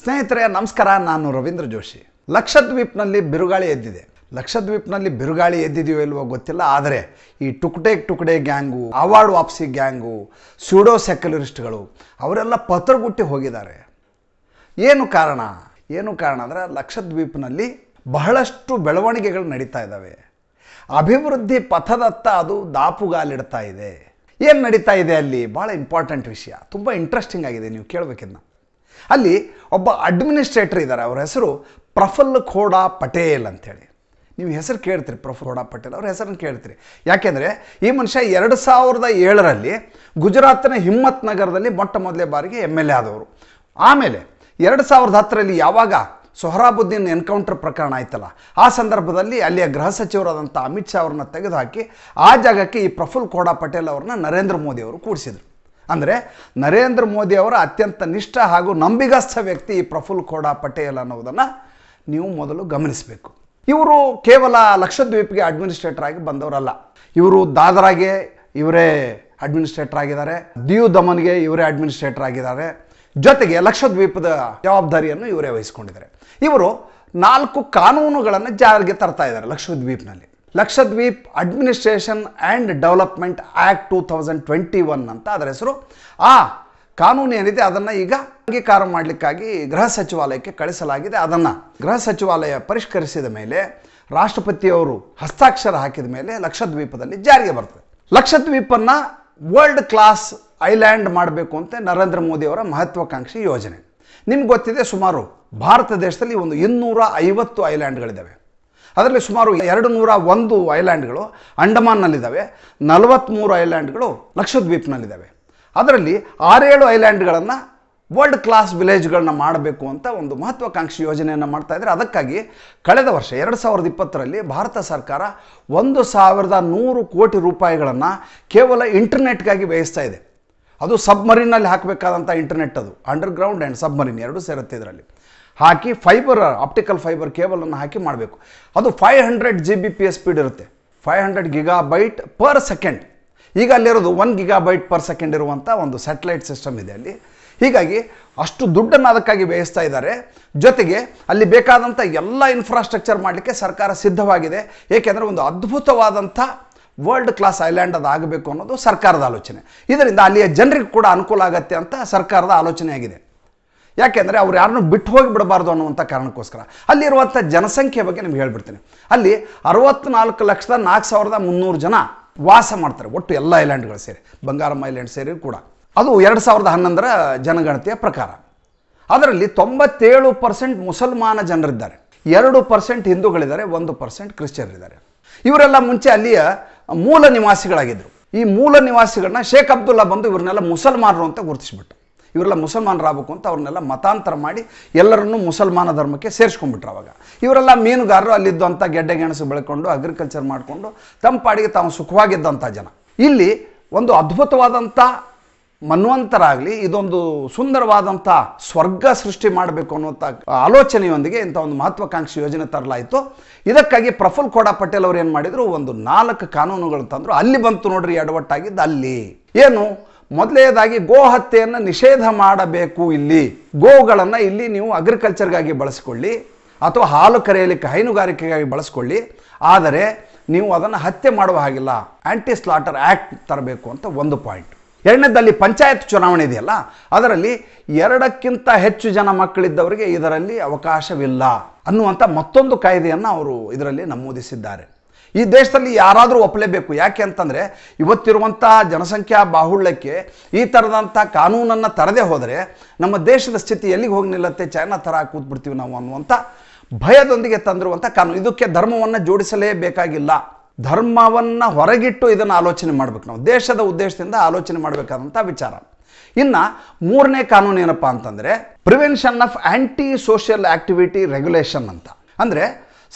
ಸ್ನೇಹಿತರೆ ನಮಸ್ಕಾರ ನಾನು ರವೀಂದ್ರ ಜೋಶಿ ಲಕ್ಷದ್ವೀಪ್ನಲ್ಲಿ ಬಿರುಗಾಳಿ ಎದ್ದಿದೆ ಲಕ್ಷದ್ವೀಪ್ನಲ್ಲಿ ಬಿರುಗಾಳಿ ಎದ್ದಿದೆಯೋ ಇಲ್ವೋ ಗೊತ್ತಿಲ್ಲ ಆದರೆ ಈ ಟುಕ್ಡೆ ಟುಕ್ಡೆ ಗ್ಯಾಂಗು ಅವಾರ್ಡ್ ವಾಪ್ಸಿ ಗ್ಯಾಂಗು ಸ್ಯೂಡೋ ಸೆಕ್ಯುಲರಿಸ್ಟ್ಗಳು ಅವರೆಲ್ಲ ಪತ್ರಗುಟ್ಟಿ ಹೋಗಿದ್ದಾರೆ ಏನು ಕಾರಣ ಏನು ಕಾರಣ ಅಂದರೆ ಲಕ್ಷದ್ವೀಪ್ನಲ್ಲಿ ಬಹಳಷ್ಟು ಬೆಳವಣಿಗೆಗಳು ನಡೀತಾ ಇದ್ದಾವೆ ಅಭಿವೃದ್ಧಿ ಪಥದತ್ತ ಅದು ದಾಪುಗಾಲಿಡ್ತಾ ಇದೆ ಏನು ನಡೀತಾ ಇದೆ ಅಲ್ಲಿ ಭಾಳ ಇಂಪಾರ್ಟೆಂಟ್ ವಿಷಯ ತುಂಬ ಇಂಟ್ರೆಸ್ಟಿಂಗ್ ಆಗಿದೆ ನೀವು ಕೇಳಬೇಕಿದ್ನ ಅಲ್ಲಿ ಒಬ್ಬ ಅಡ್ಮಿನಿಸ್ಟ್ರೇಟರ್ ಇದ್ದಾರೆ ಅವ್ರ ಹೆಸರು ಪ್ರಫುಲ್ ಖೋಡಾ ಪಟೇಲ್ ಅಂಥೇಳಿ ನೀವು ಹೆಸರು ಕೇಳ್ತೀರಿ ಪ್ರಫುಲ್ ಖೋಡಾ ಪಟೇಲ್ ಅವ್ರ ಹೆಸರನ್ನು ಕೇಳ್ತೀರಿ ಯಾಕೆಂದರೆ ಈ ಮನುಷ್ಯ ಎರಡು ಸಾವಿರದ ಏಳರಲ್ಲಿ ಗುಜರಾತ್ನ ಹಿಮ್ಮತ್ ನಗರದಲ್ಲಿ ಮೊಟ್ಟ ಮೊದಲೇ ಬಾರಿಗೆ ಎಮ್ ಎಲ್ ಎ ಆದವರು ಆಮೇಲೆ ಎರಡು ಸಾವಿರದ ಹತ್ತರಲ್ಲಿ ಯಾವಾಗ ಸೊಹರಾಬುದ್ದೀನ್ ಎನ್ಕೌಂಟರ್ ಪ್ರಕರಣ ಆಯ್ತಲ್ಲ ಆ ಸಂದರ್ಭದಲ್ಲಿ ಅಲ್ಲಿಯ ಗೃಹ ಸಚಿವರಾದಂಥ ಅಮಿತ್ ಶಾ ಅವ್ರನ್ನ ತೆಗೆದುಹಾಕಿ ಆ ಜಾಗಕ್ಕೆ ಈ ಪ್ರಫುಲ್ ಖೋಡಾ ಪಟೇಲ್ ಅವ್ರನ್ನ ನರೇಂದ್ರ ಮೋದಿ ಅವರು ಕೂಡಿಸಿದರು ಅಂದರೆ ನರೇಂದ್ರ ಮೋದಿ ಅವರ ಅತ್ಯಂತ ನಿಷ್ಠ ಹಾಗೂ ನಂಬಿಗಸ್ಥ ವ್ಯಕ್ತಿ ಪ್ರಫುಲ್ ಖೋಡಾ ಪಟೇಲ್ ಅನ್ನೋದನ್ನು ನೀವು ಮೊದಲು ಗಮನಿಸಬೇಕು ಇವರು ಕೇವಲ ಲಕ್ಷದ್ವೀಪಿಗೆ ಅಡ್ಮಿನಿಸ್ಟ್ರೇಟರ್ ಆಗಿ ಬಂದವರಲ್ಲ ಇವರು ದಾದರಾಗೆ ಇವರೇ ಅಡ್ಮಿನಿಸ್ಟ್ರೇಟರ್ ಆಗಿದ್ದಾರೆ ದಿಯು ದಮನ್ಗೆ ಇವರೇ ಅಡ್ಮಿನಿಸ್ಟ್ರೇಟರ್ ಆಗಿದ್ದಾರೆ ಜೊತೆಗೆ ಲಕ್ಷದ್ವೀಪದ ಜವಾಬ್ದಾರಿಯನ್ನು ಇವರೇ ವಹಿಸ್ಕೊಂಡಿದ್ದಾರೆ ಇವರು ನಾಲ್ಕು ಕಾನೂನುಗಳನ್ನು ಜಾರಿಗೆ ತರ್ತಾ ಇದ್ದಾರೆ ಲಕ್ಷದ್ವೀಪ್ನಲ್ಲಿ Lakshadweep administration and development act two thousand twenty one ಅಂತ ಅದರ ಹೆಸರು ಆ ಕಾನೂನು ಏನಿದೆ ಅದನ್ನು ಈಗ ಅಂಗೀಕಾರ ಮಾಡಲಿಕ್ಕಾಗಿ ಗೃಹ ಸಚಿವಾಲಯಕ್ಕೆ ಕಳಿಸಲಾಗಿದೆ ಅದನ್ನು ಗೃಹ ಸಚಿವಾಲಯ ಪರಿಷ್ಕರಿಸಿದ ಮೇಲೆ ರಾಷ್ಟ್ರಪತಿಯವರು ಹಸ್ತಾಕ್ಷರ ಹಾಕಿದ ಮೇಲೆ ಲಕ್ಷದ್ವೀಪದಲ್ಲಿ ಜಾರಿಗೆ ಬರ್ತದೆ ಲಕ್ಷದ್ವೀಪನ್ನು ವರ್ಲ್ಡ್ ಕ್ಲಾಸ್ ಐಲ್ಯಾಂಡ್ ಮಾಡಬೇಕು ಅಂತ ನರೇಂದ್ರ ಮೋದಿ ಅವರ ಮಹತ್ವಾಕಾಂಕ್ಷಿ ಯೋಜನೆ ನಿಮ್ಗೆ ಗೊತ್ತಿದೆ ಸುಮಾರು ಭಾರತ ದೇಶದಲ್ಲಿ ಒಂದು ಇನ್ನೂರ ಐವತ್ತು ಐಲ್ಯಾಂಡ್ಗಳಿದ್ದಾವೆ ಅದರಲ್ಲಿ ಸುಮಾರು ಎರಡು ನೂರ ಒಂದು ಐಲ್ಯಾಂಡ್ಗಳು ಅಂಡಮಾನ್ನಲ್ಲಿದ್ದಾವೆ ನಲವತ್ತ್ಮೂರು ಐಲ್ಯಾಂಡ್ಗಳು ಲಕ್ಷದ್ವೀಪ್ನಲ್ಲಿದ್ದಾವೆ ಅದರಲ್ಲಿ ಆರೇಳು ಐಲ್ಯಾಂಡ್ಗಳನ್ನು ವರ್ಲ್ಡ್ ಕ್ಲಾಸ್ ವಿಲೇಜ್ಗಳನ್ನ ಮಾಡಬೇಕು ಅಂತ ಒಂದು ಮಹತ್ವಾಕಾಂಕ್ಷಿ ಯೋಜನೆಯನ್ನು ಮಾಡ್ತಾ ಇದ್ದಾರೆ ಅದಕ್ಕಾಗಿ ಕಳೆದ ವರ್ಷ ಎರಡು ಸಾವಿರದ ಇಪ್ಪತ್ತರಲ್ಲಿ ಭಾರತ ಸರ್ಕಾರ ಒಂದು ಸಾವಿರದ ನೂರು ಕೋಟಿ ರೂಪಾಯಿಗಳನ್ನು ಕೇವಲ ಇಂಟರ್ನೆಟ್ಗಾಗಿ ವ್ಯಯಿಸ್ತಾ ಇದೆ ಅದು ಸಬ್ಮರೀನಲ್ಲಿ ಹಾಕಬೇಕಾದಂಥ ಇಂಟರ್ನೆಟ್ ಅದು ಅಂಡರ್ಗ್ರೌಂಡ್ ಆ್ಯಂಡ್ ಸಬ್ಮರೀನ್ ಎರಡೂ ಸೇರುತ್ತೆ ಇದರಲ್ಲಿ ಹಾಕಿ ಫೈಬರ್ ಆಪ್ಟಿಕಲ್ ಫೈಬರ್ ಕೇಬಲನ್ನು ಹಾಕಿ ಮಾಡಬೇಕು ಅದು five hundred G B P S speed ಇರುತ್ತೆ five hundred gigabyte per second ಈಗ ಅಲ್ಲಿರೋದು one gigabyte per second ಇರುವಂಥ ಒಂದು ಸ್ಯಾಟಲೈಟ್ ಸಿಸ್ಟಮ್ ಇದೆ ಅಲ್ಲಿ ಹೀಗಾಗಿ ಅಷ್ಟು ದುಡ್ಡನ್ನು ಅದಕ್ಕಾಗಿ ವ್ಯಯಿಸ್ತಾ ಇದ್ದಾರೆ ಜೊತೆಗೆ ಅಲ್ಲಿ ಬೇಕಾದಂಥ ಎಲ್ಲ ಇನ್ಫ್ರಾಸ್ಟ್ರಕ್ಚರ್ ಮಾಡಲಿಕ್ಕೆ ಸರ್ಕಾರ ಸಿದ್ಧವಾಗಿದೆ ಏಕೆಂದರೆ ಒಂದು ಅದ್ಭುತವಾದಂಥ ವರ್ಲ್ಡ್ ಕ್ಲಾಸ್ ಐಲ್ಯಾಂಡ್ ಅದು ಆಗಬೇಕು ಅನ್ನೋದು ಸರ್ಕಾರದ ಆಲೋಚನೆ ಇದರಿಂದ ಅಲ್ಲಿಯ ಜನರಿಗೆ ಕೂಡ ಅನುಕೂಲ ಆಗತ್ತೆ ಅಂತ ಸರ್ಕಾರದ ಆಲೋಚನೆಯಾಗಿದೆ ಯಾಕೆಂದರೆ ಅವ್ರು ಯಾರನ್ನೂ ಬಿಟ್ಟು ಹೋಗಿ ಬಿಡಬಾರ್ದು ಅನ್ನುವಂಥ ಕಾರಣಕ್ಕೋಸ್ಕರ ಅಲ್ಲಿರುವಂಥ ಜನಸಂಖ್ಯೆ ಬಗ್ಗೆ ನಿಮ್ಗೆ ಹೇಳ್ಬಿಡ್ತೀನಿ ಅಲ್ಲಿ ಅರವತ್ನಾಲ್ಕು ಲಕ್ಷದ ನಾಲ್ಕು ಸಾವಿರದ ಮುನ್ನೂರು ಜನ ವಾಸ ಮಾಡ್ತಾರೆ ಒಟ್ಟು ಎಲ್ಲ ಐಲ್ಯಾಂಡ್ಗಳು ಸೇರಿ ಬಂಗಾರಮ್ಮ ಐಲ್ಯಾಂಡ್ ಸೇರಿ ಕೂಡ ಅದು ಎರಡು ಸಾವಿರದ ಹನ್ನೊಂದರ ಜನಗಣತಿಯ ಪ್ರಕಾರ ಅದರಲ್ಲಿ ತೊಂಬತ್ತೇಳು ಪರ್ಸೆಂಟ್ ಮುಸಲ್ಮಾನ ಜನರಿದ್ದಾರೆ ಎರಡು ಪರ್ಸೆಂಟ್ ಹಿಂದೂಗಳಿದ್ದಾರೆ ಒಂದು ಪರ್ಸೆಂಟ್ ಕ್ರಿಶ್ಚಿಯರಿದ್ದಾರೆ ಇವರೆಲ್ಲ ಮುಂಚೆ ಅಲ್ಲಿಯ ಮೂಲ ನಿವಾಸಿಗಳಾಗಿದ್ದರು ಈ ಮೂಲ ನಿವಾಸಿಗಳನ್ನ ಶೇಖ್ ಅಬ್ದುಲ್ಲಾ ಬಂದು ಇವ್ರನ್ನೆಲ್ಲ ಮುಸಲ್ಮಾನರು ಅಂತ ಗುರುತಿಸ್ಬಿಟ್ಟು ಇವರೆಲ್ಲ ಮುಸಲ್ಮಾನರಾಗಬೇಕು ಅಂತ ಅವ್ರನ್ನೆಲ್ಲ ಮತಾಂತರ ಮಾಡಿ ಎಲ್ಲರನ್ನೂ ಮುಸಲ್ಮಾನ ಧರ್ಮಕ್ಕೆ ಸೇರಿಸ್ಕೊಂಡ್ಬಿಟ್ರು ಅವಾಗ ಇವರೆಲ್ಲ ಮೀನುಗಾರರು ಅಲ್ಲಿದ್ದಂಥ ಗೆಡ್ಡೆ ಗೆಣಸು ಬೆಳ್ಕೊಂಡು ಅಗ್ರಿಕಲ್ಚರ್ ಮಾಡಿಕೊಂಡು ತಮ್ಮ ಪಾಡಿಗೆ ತಾವು ಸುಖವಾಗಿದ್ದಂಥ ಜನ ಇಲ್ಲಿ ಒಂದು ಅದ್ಭುತವಾದಂಥ ಮನ್ವಂತರಾಗಲಿ ಇದೊಂದು ಸುಂದರವಾದಂಥ ಸ್ವರ್ಗ ಸೃಷ್ಟಿ ಮಾಡಬೇಕು ಅನ್ನುವಂಥ ಆಲೋಚನೆಯೊಂದಿಗೆ ಇಂಥ ಒಂದು ಮಹತ್ವಾಕಾಂಕ್ಷಿ ಯೋಜನೆ ತರಲಾಯಿತು ಇದಕ್ಕಾಗಿ ಪ್ರಫುಲ್ ಕೋಡಾ ಪಟೇಲ್ ಅವರು ಏನು ಮಾಡಿದರು ಒಂದು ನಾಲ್ಕು ಕಾನೂನುಗಳು ತಂದರು ಅಲ್ಲಿ ಬಂತು ನೋಡ್ರಿ ಎಡವಟ್ಟಾಗಿದ್ದು ಅಲ್ಲಿ ಏನು ಮೊದಲೇದಾಗಿ ಗೋ ಹತ್ಯೆಯನ್ನು ನಿಷೇಧ ಮಾಡಬೇಕು ಇಲ್ಲಿ ಗೋಗಳನ್ನು ಇಲ್ಲಿ ನೀವು ಅಗ್ರಿಕಲ್ಚರ್ಗಾಗಿ ಬಳಸಿಕೊಳ್ಳಿ ಅಥವಾ ಹಾಲು ಕರೆಯಲಿಕ್ಕೆ ಹೈನುಗಾರಿಕೆಗಾಗಿ ಬಳಸ್ಕೊಳ್ಳಿ ಆದರೆ ನೀವು ಅದನ್ನು ಹತ್ಯೆ ಮಾಡುವ ಹಾಗಿಲ್ಲ ಆ್ಯಂಟಿ ಸ್ಲಾಟರ್ ಆ್ಯಕ್ಟ್ ತರಬೇಕು ಅಂತ ಒಂದು ಪಾಯಿಂಟ್ ಎರಡನೇದಲ್ಲಿ ಪಂಚಾಯತ್ ಚುನಾವಣೆ ಇದೆಯಲ್ಲ ಅದರಲ್ಲಿ ಎರಡಕ್ಕಿಂತ ಹೆಚ್ಚು ಜನ ಮಕ್ಕಳಿದ್ದವರಿಗೆ ಇದರಲ್ಲಿ ಅವಕಾಶವಿಲ್ಲ ಅನ್ನುವಂಥ ಮತ್ತೊಂದು ಕಾಯ್ದೆಯನ್ನು ಅವರು ಇದರಲ್ಲಿ ನಮೂದಿಸಿದ್ದಾರೆ ಈ ದೇಶದಲ್ಲಿ ಯಾರಾದರೂ ಒಪ್ಪಲೇಬೇಕು ಯಾಕೆ ಅಂತಂದರೆ ಇವತ್ತಿರುವಂಥ ಜನಸಂಖ್ಯಾ ಬಾಹುಳ್ಯಕ್ಕೆ ಈ ಥರದಂಥ ಕಾನೂನನ್ನು ತರದೇ ಹೋದರೆ ನಮ್ಮ ದೇಶದ ಸ್ಥಿತಿ ಎಲ್ಲಿಗೆ ಹೋಗಿ ನಿಲ್ಲತ್ತೆ ಚೈನಾ ಥರ ಕೂತ್ಬಿಡ್ತೀವಿ ನಾವು ಅನ್ನುವಂಥ ಭಯದೊಂದಿಗೆ ತಂದಿರುವಂಥ ಕಾನೂನು ಇದಕ್ಕೆ ಧರ್ಮವನ್ನು ಜೋಡಿಸಲೇಬೇಕಾಗಿಲ್ಲ ಧರ್ಮವನ್ನು ಹೊರಗಿಟ್ಟು ಇದನ್ನು ಆಲೋಚನೆ ಮಾಡಬೇಕು ನಾವು ದೇಶದ ಉದ್ದೇಶದಿಂದ ಆಲೋಚನೆ ಮಾಡಬೇಕಾದಂಥ ವಿಚಾರ ಇನ್ನು ಮೂರನೇ ಕಾನೂನು ಏನಪ್ಪ ಅಂತಂದರೆ prevention of anti social activity regulation ಅಂತ ಅಂದರೆ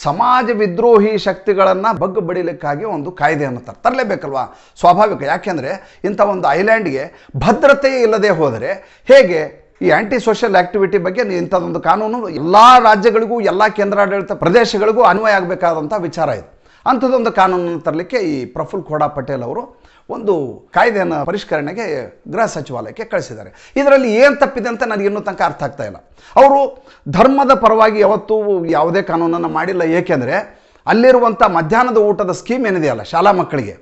ಸಮಾಜ ವಿದ್ರೋಹಿ ಶಕ್ತಿಗಳನ್ನು ಬಗ್ಗು ಬಡಿಲಿಕ್ಕಾಗಿ ಒಂದು ಕಾಯ್ದೆಯನ್ನು ತರ್ ತರಲೇಬೇಕಲ್ವಾ ಸ್ವಾಭಾವಿಕ ಯಾಕೆಂದರೆ ಇಂಥ ಒಂದು ಐಲ್ಯಾಂಡ್ಗೆ ಭದ್ರತೆ ಇಲ್ಲದೆ ಹೋದರೆ ಹೇಗೆ ಈ ಆ್ಯಂಟಿ ಸೋಷಿಯಲ್ ಆ್ಯಕ್ಟಿವಿಟಿ ಬಗ್ಗೆ ಇಂಥದ್ದೊಂದು ಕಾನೂನು ಎಲ್ಲ ರಾಜ್ಯಗಳಿಗೂ ಎಲ್ಲ ಕೇಂದ್ರಾಡಳಿತ ಪ್ರದೇಶಗಳಿಗೂ ಅನ್ವಯ ಆಗಬೇಕಾದಂಥ ವಿಚಾರ ಐತಿ ಅಂಥದ್ದೊಂದು ಕಾನೂನನ್ನು ತರಲಿಕ್ಕೆ ಈ ಪ್ರಫುಲ್ ಖೋಡಾ ಪಟೇಲ್ ಅವರು ಒಂದು ಕಾಯ್ದೆಯನ್ನು ಪರಿಷ್ಕರಣೆಗೆ ಗೃಹ ಸಚಿವಾಲಯಕ್ಕೆ ಕಳಿಸಿದ್ದಾರೆ ಇದರಲ್ಲಿ ಏನು ತಪ್ಪಿದೆ ಅಂತ ನನಗೆ ಇನ್ನೂ ತನಕ ಅರ್ಥ ಆಗ್ತಾ ಇಲ್ಲ ಅವರು ಧರ್ಮದ ಪರವಾಗಿ ಯಾವತ್ತೂ ಯಾವುದೇ ಕಾನೂನನ್ನು ಮಾಡಿಲ್ಲ ಏಕೆಂದರೆ ಅಲ್ಲಿರುವಂಥ ಮಧ್ಯಾಹ್ನದ ಊಟದ ಸ್ಕೀಮ್ ಏನಿದೆಯಲ್ಲ ಶಾಲಾ ಮಕ್ಕಳಿಗೆ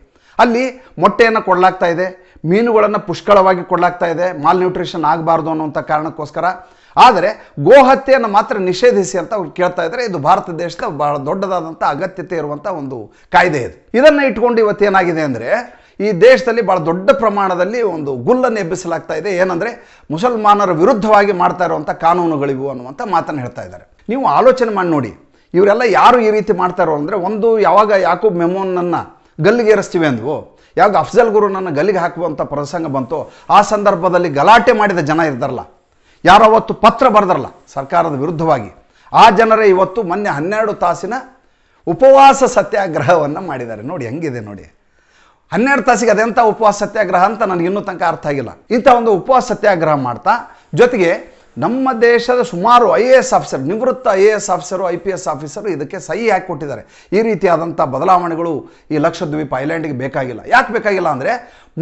ಅಲ್ಲಿ ಮೊಟ್ಟೆಯನ್ನು ಕೊಡಲಾಗ್ತಾ ಇದೆ ಮೀನುಗಳನ್ನು ಪುಷ್ಕಳವಾಗಿ ಕೊಡಲಾಗ್ತಾ ಇದೆ ಮಾಲ್ ನ್ಯೂಟ್ರಿಷನ್ ಆಗಬಾರ್ದು ಅನ್ನುವಂಥ ಕಾರಣಕ್ಕೋಸ್ಕರ ಆದರೆ ಗೋಹತ್ಯೆಯನ್ನು ಮಾತ್ರ ನಿಷೇಧಿಸಿ ಅಂತ ಅವ್ರು ಕೇಳ್ತಾ ಇದ್ದಾರೆ ಇದು ಭಾರತ ದೇಶದ ಬಹಳ ದೊಡ್ಡದಾದಂಥ ಅಗತ್ಯತೆ ಇರುವಂಥ ಒಂದು ಕಾಯ್ದೆ ಇದು ಇದನ್ನು ಇಟ್ಕೊಂಡು ಇವತ್ತೇನಾಗಿದೆ ಅಂದರೆ ಈ ದೇಶದಲ್ಲಿ ಭಾಳ ದೊಡ್ಡ ಪ್ರಮಾಣದಲ್ಲಿ ಒಂದು ಗುಲ್ಲನ್ನು ಎಬ್ಬಿಸಲಾಗ್ತಾ ಇದೆ ಏನಂದರೆ ಮುಸಲ್ಮಾನರ ವಿರುದ್ಧವಾಗಿ ಮಾಡ್ತಾ ಇರುವಂಥ ಕಾನೂನುಗಳಿವು ಅನ್ನುವಂಥ ಮಾತನ್ನು ಹೇಳ್ತಾ ಇದ್ದಾರೆ ನೀವು ಆಲೋಚನೆ ಮಾಡಿ ನೋಡಿ ಇವರೆಲ್ಲ ಯಾರು ಈ ರೀತಿ ಮಾಡ್ತಾರೋ ಅಂದರೆ ಒಂದು ಯಾವಾಗ ಯಾಕೂಬ್ ಮೆಮೋನನ್ನು ಗಲ್ಲಿಗೇರಿಸ್ತೀವಿ ಅಂದವು ಯಾವಾಗ ಅಫ್ಜಲ್ ಗುರು ನನ್ನ ಗಲ್ಲಿಗೆ ಹಾಕುವಂಥ ಪ್ರಸಂಗ ಬಂತು ಆ ಸಂದರ್ಭದಲ್ಲಿ ಗಲಾಟೆ ಮಾಡಿದ ಜನ ಇದ್ದಾರಲ್ಲ ಯಾರೋ ಅವತ್ತು ಪತ್ರ ಬರೆದ್ರಲ್ಲ ಸರ್ಕಾರದ ವಿರುದ್ಧವಾಗಿ ಆ ಜನರೇ ಇವತ್ತು ಮೊನ್ನೆ ಹನ್ನೆರಡು ತಾಸಿನ ಉಪವಾಸ ಸತ್ಯಾಗ್ರಹವನ್ನು ಮಾಡಿದ್ದಾರೆ ನೋಡಿ ಹೆಂಗಿದೆ ನೋಡಿ ಹನ್ನೆರಡು ತಾಸಿಗೆ ಅದೆಂಥ ಉಪವಾಸ ಸತ್ಯಾಗ್ರಹ ಅಂತ ನನಗೆ ಇನ್ನೂ ತನಕ ಅರ್ಥ ಆಗಿಲ್ಲ ಇಂಥ ಒಂದು ಉಪವಾಸ ಸತ್ಯಾಗ್ರಹ ಮಾಡ್ತಾ ಜೊತೆಗೆ ನಮ್ಮ ದೇಶದ ಸುಮಾರು ಐ ಎ ಎಸ್ ಆಫೀಸರ್ ನಿವೃತ್ತ I A S officer I P S officer ಇದಕ್ಕೆ ಸಹಿ ಹಾಕಿ ಕೊಟ್ಟಿದ್ದಾರೆ ಈ ರೀತಿಯಾದಂಥ ಬದಲಾವಣೆಗಳು ಈ ಲಕ್ಷದ್ವೀಪ ಐಲ್ಯಾಂಡ್ಗೆ ಬೇಕಾಗಿಲ್ಲ ಯಾಕೆ ಬೇಕಾಗಿಲ್ಲ ಅಂದರೆ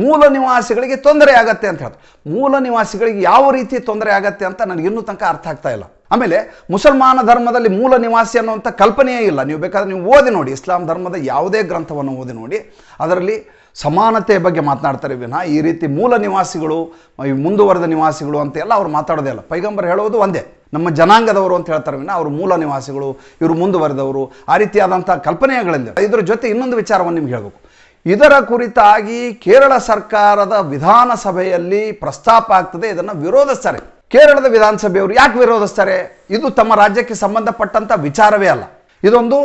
ಮೂಲ ನಿವಾಸಿಗಳಿಗೆ ತೊಂದರೆ ಆಗತ್ತೆ ಅಂತ ಹೇಳ್ತಾರೆ ಮೂಲ ನಿವಾಸಿಗಳಿಗೆ ಯಾವ ರೀತಿ ತೊಂದರೆ ಆಗತ್ತೆ ಅಂತ ನನಗೆ ಇನ್ನೂ ತನಕ ಅರ್ಥ ಆಗ್ತಾ ಇಲ್ಲ ಆಮೇಲೆ ಮುಸಲ್ಮಾನ ಧರ್ಮದಲ್ಲಿ ಮೂಲ ನಿವಾಸಿ ಅನ್ನುವಂಥ ಕಲ್ಪನೆಯೇ ಇಲ್ಲ ನೀವು ಬೇಕಾದರೆ ನೀವು ಓದಿ ನೋಡಿ ಇಸ್ಲಾಂ ಧರ್ಮದ ಯಾವುದೇ ಗ್ರಂಥವನ್ನು ಓದಿ ನೋಡಿ ಅದರಲ್ಲಿ ಸಮಾನತೆ ಬಗ್ಗೆ ಮಾತನಾಡ್ತಾರೆ ವಿನಃ ಈ ರೀತಿ ಮೂಲ ನಿವಾಸಿಗಳು ಮುಂದುವರೆದ ನಿವಾಸಿಗಳು ಅಂತ ಎಲ್ಲ ಅವ್ರು ಮಾತಾಡೋದೇ ಇಲ್ಲ ಪೈಗಂಬರ್ ಹೇಳೋದು ಒಂದೇ ನಮ್ಮ ಜನಾಂಗದವರು ಅಂತ ಹೇಳ್ತಾರೆ ವಿನ ಅವರು ಮೂಲ ನಿವಾಸಿಗಳು ಇವರು ಮುಂದುವರೆದವರು ಆ ರೀತಿಯಾದಂಥ ಕಲ್ಪನೆಗಳಲ್ಲಿ ಇದರ ಜೊತೆ ಇನ್ನೊಂದು ವಿಚಾರವನ್ನು ನಿಮ್ಗೆ ಹೇಳಬೇಕು ಇದರ ಕುರಿತಾಗಿ ಕೇರಳ ಸರ್ಕಾರದ ವಿಧಾನಸಭೆಯಲ್ಲಿ ಪ್ರಸ್ತಾಪ ಆಗ್ತದೆ ಇದನ್ನು ವಿರೋಧಿಸ್ತಾರೆ ಕೇರಳದ ವಿಧಾನಸಭೆಯವರು ಯಾಕೆ ವಿರೋಧಿಸ್ತಾರೆ ಇದು ತಮ್ಮ ರಾಜ್ಯಕ್ಕೆ ಸಂಬಂಧಪಟ್ಟಂಥ ವಿಚಾರವೇ ಅಲ್ಲ ಇದೊಂದು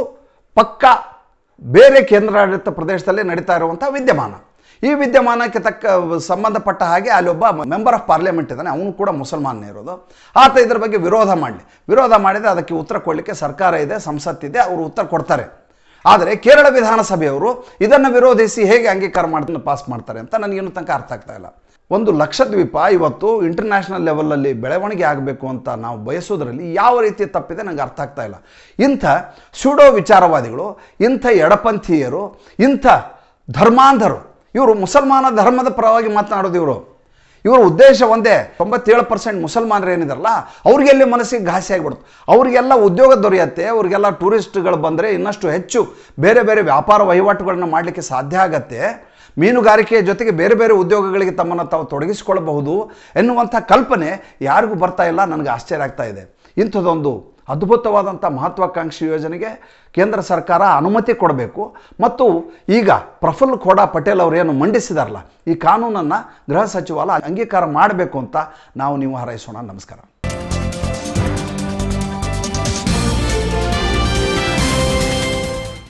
ಪಕ್ಕ ಬೇರೆ ಕೇಂದ್ರಾಡಳಿತ ಪ್ರದೇಶದಲ್ಲಿ ನಡೀತಾ ಇರುವಂಥ ವಿದ್ಯಮಾನ ಈ ವಿದ್ಯಮಾನಕ್ಕೆ ತಕ್ಕ ಸಂಬಂಧಪಟ್ಟ ಹಾಗೆ ಅಲ್ಲೊಬ್ಬ ಮೆಂಬರ್ ಆಫ್ ಪಾರ್ಲಿಮೆಂಟ್ ಇದ್ದಾನೆ ಅವನು ಕೂಡ ಮುಸಲ್ಮಾನೇ ಇರೋದು ಆತ ಇದ್ರ ಬಗ್ಗೆ ವಿರೋಧ ಮಾಡಲಿ ವಿರೋಧ ಮಾಡಿದರೆ ಅದಕ್ಕೆ ಉತ್ತರ ಕೊಡಲಿಕ್ಕೆ ಸರ್ಕಾರ ಇದೆ ಇದೆ ಅವರು ಉತ್ತರ ಕೊಡ್ತಾರೆ ಆದರೆ ಕೇರಳ ವಿಧಾನಸಭೆಯವರು ಇದನ್ನು ವಿರೋಧಿಸಿ ಹೇಗೆ ಅಂಗೀಕಾರ ಮಾಡ್ತಾನೆ ಪಾಸ್ ಮಾಡ್ತಾರೆ ಅಂತ ನನಗೇನು ತನಕ ಅರ್ಥ ಆಗ್ತಾ ಇಲ್ಲ ಒಂದು ಲಕ್ಷದ್ವೀಪ ಇವತ್ತು ಇಂಟರ್ನ್ಯಾಷನಲ್ ಲೆವೆಲಲ್ಲಿ ಬೆಳವಣಿಗೆ ಆಗಬೇಕು ಅಂತ ನಾವು ಬಯಸೋದ್ರಲ್ಲಿ ಯಾವ ರೀತಿ ತಪ್ಪಿದೆ ನನಗೆ ಅರ್ಥ ಆಗ್ತಾ ಇಲ್ಲ ಇಂಥ ಸುಡೋ ವಿಚಾರವಾದಿಗಳು ಇಂಥ ಎಡಪಂಥೀಯರು ಇಂಥ ಧರ್ಮಾಂಧರು ಇವರು ಮುಸಲ್ಮಾನ ಧರ್ಮದ ಪರವಾಗಿ ಮಾತನಾಡೋದು ಇವರು ಇವರ ಉದ್ದೇಶ ಒಂದೇ ತೊಂಬತ್ತೇಳು ಪರ್ಸೆಂಟ್ ಮುಸಲ್ಮಾನರು ಏನಿದಾರಲ್ಲ ಅವ್ರಿಗೆಲ್ಲ ಮನಸ್ಸಿಗೆ ಘಾಸಿ ಆಗಿಬಿಡ್ತು ಅವರಿಗೆಲ್ಲ ಉದ್ಯೋಗ ದೊರೆಯುತ್ತೆ ಅವರಿಗೆಲ್ಲ ಟೂರಿಸ್ಟ್ಗಳು ಬಂದರೆ ಇನ್ನಷ್ಟು ಹೆಚ್ಚು ಬೇರೆ ಬೇರೆ ವ್ಯಾಪಾರ ವಹಿವಾಟುಗಳನ್ನ ಮಾಡಲಿಕ್ಕೆ ಸಾಧ್ಯ ಆಗತ್ತೆ ಮೀನುಗಾರಿಕೆಯ ಜೊತೆಗೆ ಬೇರೆ ಬೇರೆ ಉದ್ಯೋಗಗಳಿಗೆ ತಮ್ಮನ್ನು ತಾವು ತೊಡಗಿಸಿಕೊಳ್ಳಬಹುದು ಎನ್ನುವಂಥ ಕಲ್ಪನೆ ಯಾರಿಗೂ ಬರ್ತಾ ಇಲ್ಲ ನನಗೆ ಆಶ್ಚರ್ಯ ಆಗ್ತಾ ಇದೆ ಇಂಥದ್ದೊಂದು ಅದ್ಭುತವಾದಂಥ ಮಹತ್ವಾಕಾಂಕ್ಷಿ ಯೋಜನೆಗೆ ಕೇಂದ್ರ ಸರ್ಕಾರ ಅನುಮತಿ ಕೊಡಬೇಕು ಮತ್ತು ಈಗ ಪ್ರಫುಲ್ ಖೋಡಾ ಪಟೇಲ್ ಅವರೇನು ಮಂಡಿಸಿದಾರಲ್ಲ ಈ ಕಾನೂನನ್ನು ಗೃಹ ಸಚಿವಾಲಯ ಅಂಗೀಕಾರ ಮಾಡಬೇಕು ಅಂತ ನಾವು ನೀವು ಹಾರೈಸೋಣ ನಮಸ್ಕಾರ